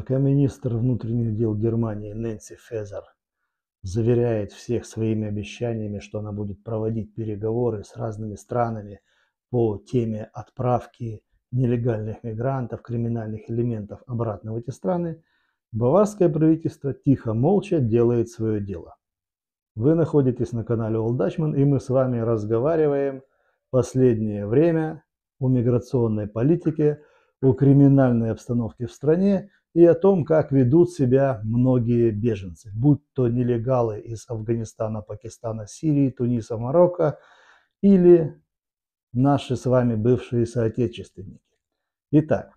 Пока министр внутренних дел Германии Нэнси Фезер заверяет всех своими обещаниями, что она будет проводить переговоры с разными странами по теме отправки нелегальных мигрантов, криминальных элементов обратно в эти страны, баварское правительство тихо, молча делает свое дело. Вы находитесь на канале Олдачман, и мы с вами разговариваем последнее время о миграционной политике, о криминальной обстановке в стране и о том, как ведут себя многие беженцы, будь то нелегалы из Афганистана, Пакистана, Сирии, Туниса, Марокко или наши с вами бывшие соотечественники. Итак,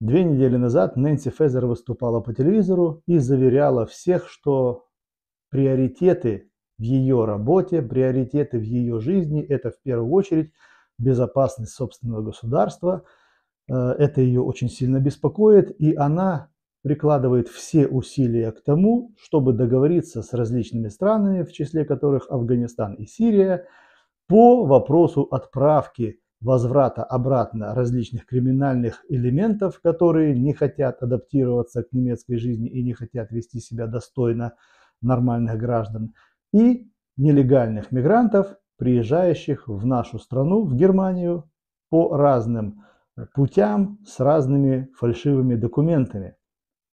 две недели назад Нэнси Фезер выступала по телевизору и заверяла всех, что приоритеты в ее работе, приоритеты в ее жизни – это в первую очередь безопасность собственного государства – Э, это ее очень сильно беспокоит, и она прикладывает все усилия к тому, чтобы договориться с различными странами, в числе которых Афганистан и Сирия, по вопросу отправки возврата обратно различных криминальных элементов, которые не хотят адаптироваться к немецкой жизни и не хотят вести себя достойно нормальных граждан, и нелегальных мигрантов, приезжающих в нашу страну, в Германию, по разным путям с разными фальшивыми документами,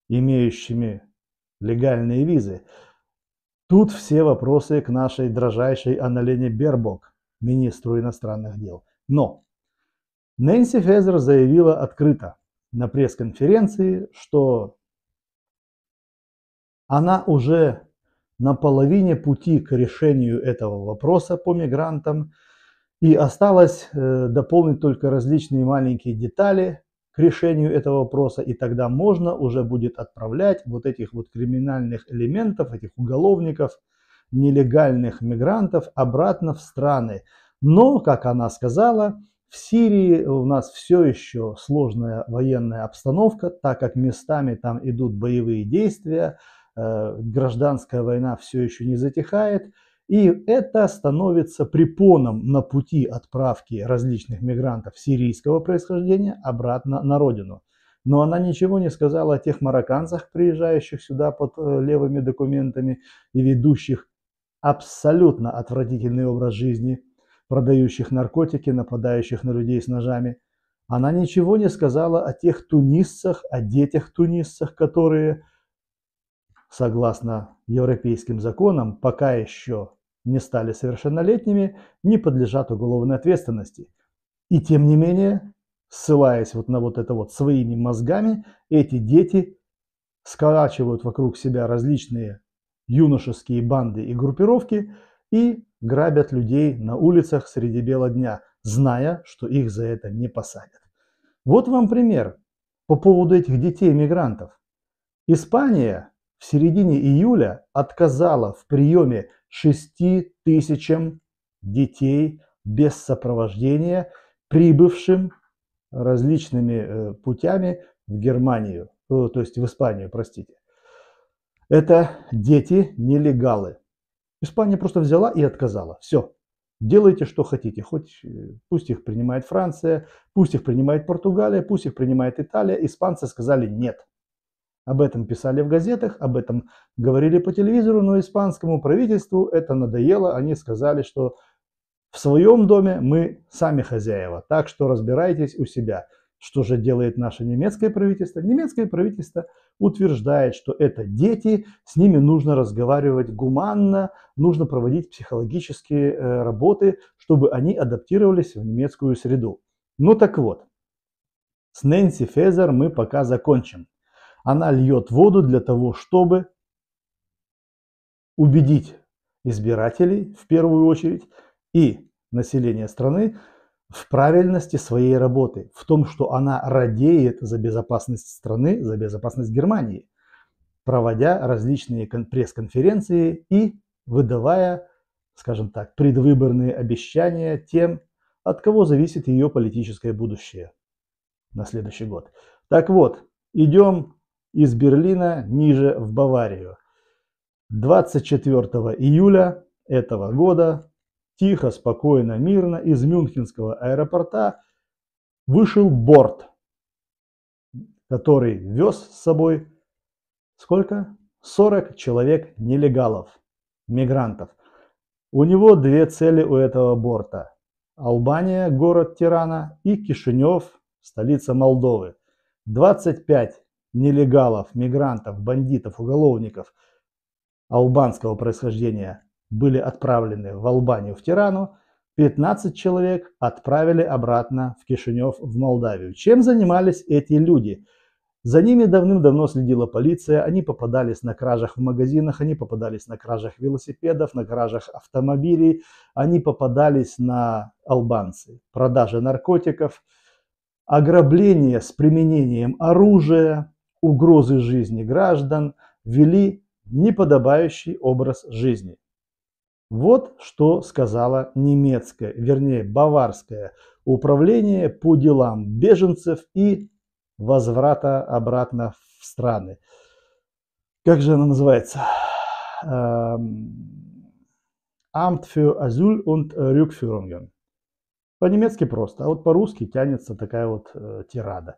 имеющими легальные визы. Тут все вопросы к нашей дрожайшей Аналене Бербок, министру иностранных дел. Но Нэнси Фезер заявила открыто на пресс-конференции, что она уже на половине пути к решению этого вопроса по мигрантам – и осталось э, дополнить только различные маленькие детали к решению этого вопроса, и тогда можно уже будет отправлять вот этих вот криминальных элементов, этих уголовников, нелегальных мигрантов обратно в страны. Но, как она сказала, в Сирии у нас все еще сложная военная обстановка, так как местами там идут боевые действия, э, гражданская война все еще не затихает, и это становится препоном на пути отправки различных мигрантов сирийского происхождения обратно на родину. Но она ничего не сказала о тех марокканцах, приезжающих сюда под э, левыми документами и ведущих абсолютно отвратительный образ жизни, продающих наркотики, нападающих на людей с ножами. Она ничего не сказала о тех тунисцах, о детях-тунисцах, которые, согласно европейским законам, пока еще не стали совершеннолетними, не подлежат уголовной ответственности. И тем не менее, ссылаясь вот на вот это вот своими мозгами, эти дети сколачивают вокруг себя различные юношеские банды и группировки и грабят людей на улицах среди бела дня, зная, что их за это не посадят. Вот вам пример по поводу этих детей-мигрантов. Испания в середине июля отказала в приеме 6 тысячам детей без сопровождения, прибывшим различными э, путями в Германию, э, то есть в Испанию, простите. Это дети-нелегалы. Испания просто взяла и отказала. Все. Делайте, что хотите. Хоть, э, пусть их принимает Франция, пусть их принимает Португалия, пусть их принимает Италия. Испанцы сказали нет. Об этом писали в газетах, об этом говорили по телевизору, но испанскому правительству это надоело. Они сказали, что в своем доме мы сами хозяева, так что разбирайтесь у себя. Что же делает наше немецкое правительство? Немецкое правительство утверждает, что это дети, с ними нужно разговаривать гуманно, нужно проводить психологические э, работы, чтобы они адаптировались в немецкую среду. Ну так вот, с Нэнси Фезер мы пока закончим. Она льет воду для того, чтобы убедить избирателей в первую очередь и население страны в правильности своей работы, в том, что она радеет за безопасность страны, за безопасность Германии, проводя различные пресс-конференции и выдавая, скажем так, предвыборные обещания тем, от кого зависит ее политическое будущее на следующий год. Так вот, идем из Берлина ниже в Баварию. 24 июля этого года тихо, спокойно, мирно из Мюнхенского аэропорта вышел борт, который вез с собой сколько? 40 человек нелегалов, мигрантов. У него две цели у этого борта. Албания, город Тирана, и Кишинев, столица Молдовы. 25 нелегалов, мигрантов, бандитов, уголовников албанского происхождения были отправлены в Албанию, в Тирану, 15 человек отправили обратно в Кишинев, в Молдавию. Чем занимались эти люди? За ними давным-давно следила полиция, они попадались на кражах в магазинах, они попадались на кражах велосипедов, на кражах автомобилей, они попадались на албанцы, продажи наркотиков, ограбление с применением оружия, угрозы жизни граждан, вели неподобающий образ жизни. Вот что сказала немецкое, вернее баварское управление по делам беженцев и возврата обратно в страны. Как же она называется? Amt für Asyl und Rückführungen. По-немецки просто, а вот по-русски тянется такая вот э, тирада.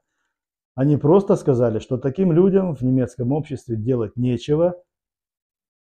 Они просто сказали, что таким людям в немецком обществе делать нечего,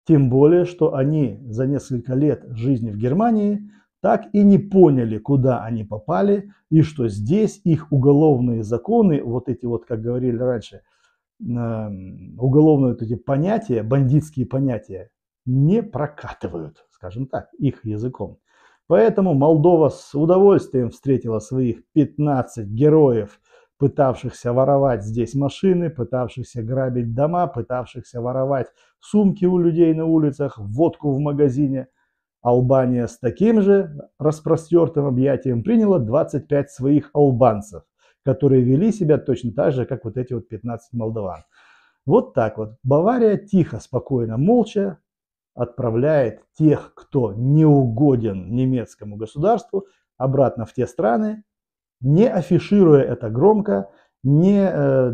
тем более, что они за несколько лет жизни в Германии так и не поняли, куда они попали, и что здесь их уголовные законы, вот эти вот, как говорили раньше, э, уголовные вот эти понятия, бандитские понятия, не прокатывают, скажем так, их языком. Поэтому Молдова с удовольствием встретила своих 15 героев пытавшихся воровать здесь машины, пытавшихся грабить дома, пытавшихся воровать сумки у людей на улицах, водку в магазине. Албания с таким же распростертым объятием приняла 25 своих албанцев, которые вели себя точно так же, как вот эти вот 15 молдаван. Вот так вот. Бавария тихо, спокойно, молча отправляет тех, кто не угоден немецкому государству, обратно в те страны, не афишируя это громко, не э,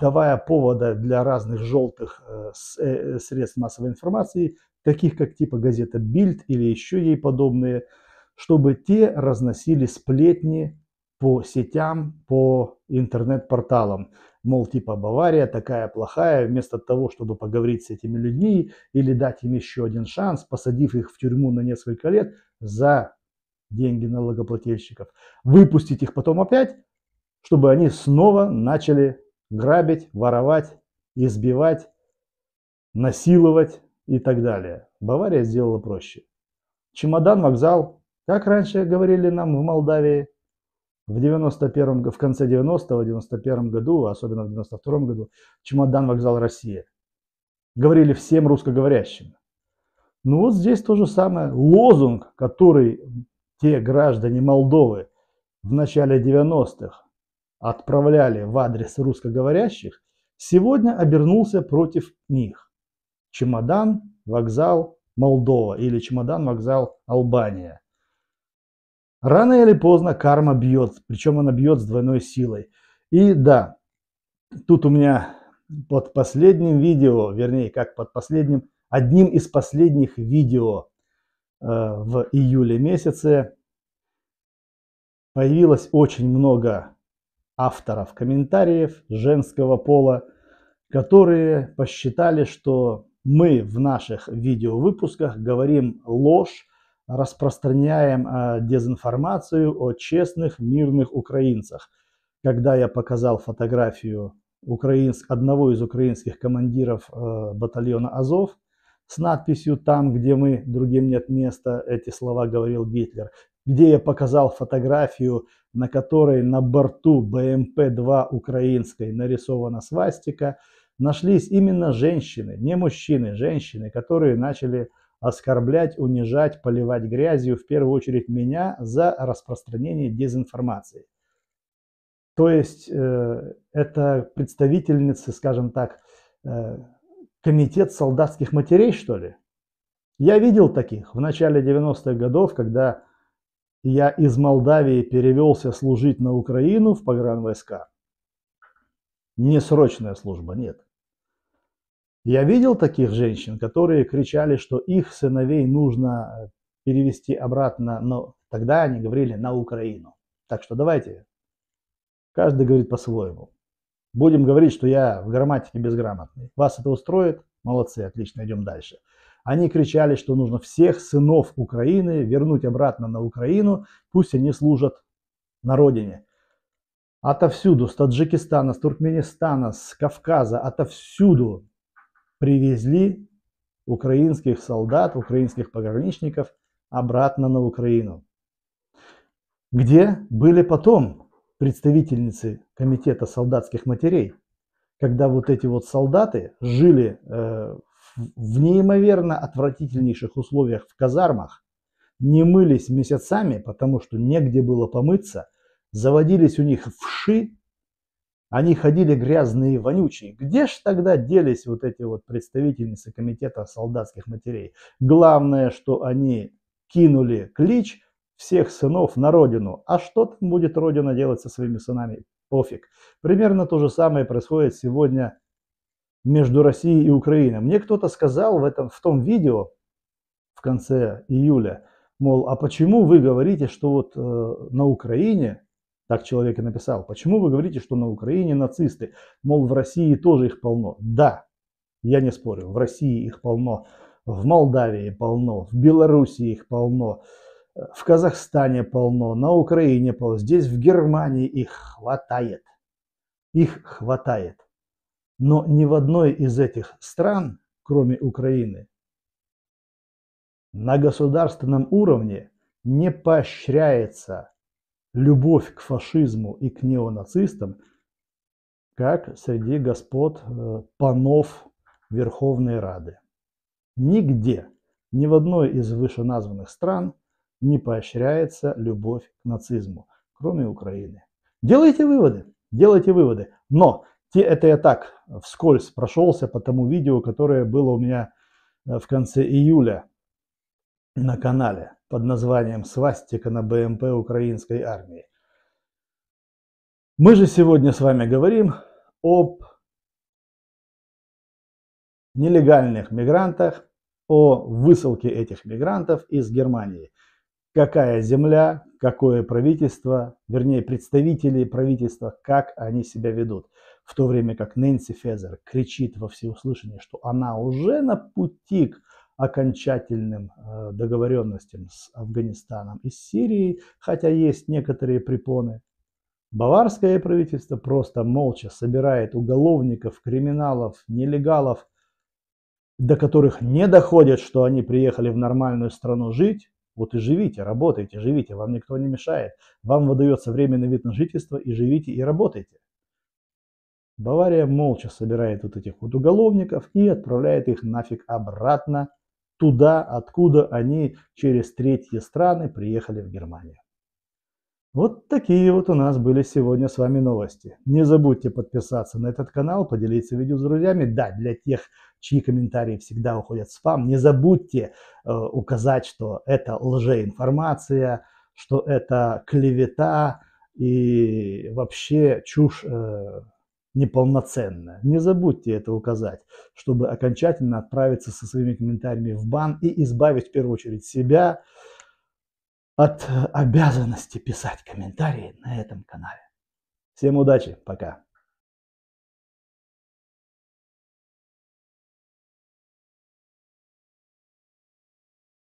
давая повода для разных желтых э, э, средств массовой информации, таких как типа газета «Бильд» или еще ей подобные, чтобы те разносили сплетни по сетям, по интернет-порталам. Мол, типа Бавария такая плохая, вместо того, чтобы поговорить с этими людьми или дать им еще один шанс, посадив их в тюрьму на несколько лет за деньги налогоплательщиков, выпустить их потом опять, чтобы они снова начали грабить, воровать, избивать, насиловать и так далее. Бавария сделала проще. Чемодан, вокзал, как раньше говорили нам в Молдавии, в, 91 в конце 90-го, 91 году, особенно в 92 году, чемодан, вокзал Россия. Говорили всем русскоговорящим. Ну вот здесь то же самое. Лозунг, который те граждане Молдовы в начале 90-х отправляли в адрес русскоговорящих, сегодня обернулся против них. Чемодан, вокзал Молдова или чемодан, вокзал Албания. Рано или поздно карма бьет, причем она бьет с двойной силой. И да, тут у меня под последним видео, вернее, как под последним, одним из последних видео – Э, в июле месяце появилось очень много авторов комментариев женского пола, которые посчитали, что мы в наших видеовыпусках говорим ложь, распространяем э, дезинформацию о честных мирных украинцах. Когда я показал фотографию украинск, одного из украинских командиров э, батальона Азов, с надписью «Там, где мы, другим нет места», эти слова говорил Гитлер, где я показал фотографию, на которой на борту БМП-2 эм украинской нарисована свастика, нашлись именно женщины, не мужчины, женщины, которые начали оскорблять, унижать, поливать грязью, в первую очередь меня, за распространение дезинформации. То есть э, это представительницы, скажем так, э, комитет солдатских матерей, что ли? Я видел таких в начале 90-х годов, когда я из Молдавии перевелся служить на Украину в погранвойска. Не срочная служба, нет. Я видел таких женщин, которые кричали, что их сыновей нужно э, перевести обратно, но тогда они говорили на Украину. Так что давайте, каждый говорит по-своему. Будем говорить, что я в грамматике безграмотный. Вас это устроит? Молодцы, отлично, идем дальше. Они кричали, что нужно всех сынов Украины вернуть обратно на Украину, пусть они служат на родине. Отовсюду, с Таджикистана, с Туркменистана, с Кавказа, отовсюду привезли украинских солдат, украинских пограничников обратно на Украину. Где были потом представительницы комитета солдатских матерей, когда вот эти вот солдаты жили э, в неимоверно отвратительнейших условиях в казармах, не мылись месяцами, потому что негде было помыться, заводились у них вши, они ходили грязные и вонючие. Где ж тогда делись вот эти вот представительницы комитета солдатских матерей? Главное, что они кинули клич – всех сынов на родину. А что там будет родина делать со своими сынами? Пофиг. Примерно то же самое происходит сегодня между Россией и Украиной. Мне кто-то сказал в, этом, в том видео в конце июля, мол, а почему вы говорите, что вот э, на Украине, так человек и написал, почему вы говорите, что на Украине нацисты, мол, в России тоже их полно. Да, я не спорю, в России их полно, в Молдавии полно, в Белоруссии их полно, в Казахстане полно, на Украине полно, здесь в Германии их хватает. Их хватает. Но ни в одной из этих стран, кроме Украины, на государственном уровне не поощряется любовь к фашизму и к неонацистам, как среди господ э, панов Верховной Рады. Нигде, ни в одной из вышеназванных стран – не поощряется любовь к нацизму, кроме Украины. Делайте выводы, делайте выводы. Но те, это я так вскользь прошелся по тому видео, которое было у меня э, в конце июля на канале под названием «Свастика на БМП украинской армии». Мы же сегодня с вами говорим об нелегальных мигрантах, о высылке этих мигрантов из Германии – какая земля, какое правительство, вернее представители правительства, как они себя ведут. В то время как Нэнси Фезер кричит во всеуслышание, что она уже на пути к окончательным э, договоренностям с Афганистаном и с Сирией, хотя есть некоторые препоны. Баварское правительство просто молча собирает уголовников, криминалов, нелегалов, до которых не доходят, что они приехали в нормальную страну жить, вот и живите, работайте, живите, вам никто не мешает. Вам выдается временный вид на жительство и живите и работайте. Бавария молча собирает вот этих вот уголовников и отправляет их нафиг обратно туда, откуда они через третьи страны приехали в Германию. Вот такие вот у нас были сегодня с вами новости. Не забудьте подписаться на этот канал, поделиться видео с друзьями. Да, для тех, чьи комментарии всегда уходят в спам, не забудьте э, указать, что это лжеинформация, что это клевета и вообще чушь э, неполноценная. Не забудьте это указать, чтобы окончательно отправиться со своими комментариями в бан и избавить в первую очередь себя, от обязанности писать комментарии на этом канале. Всем удачи, пока.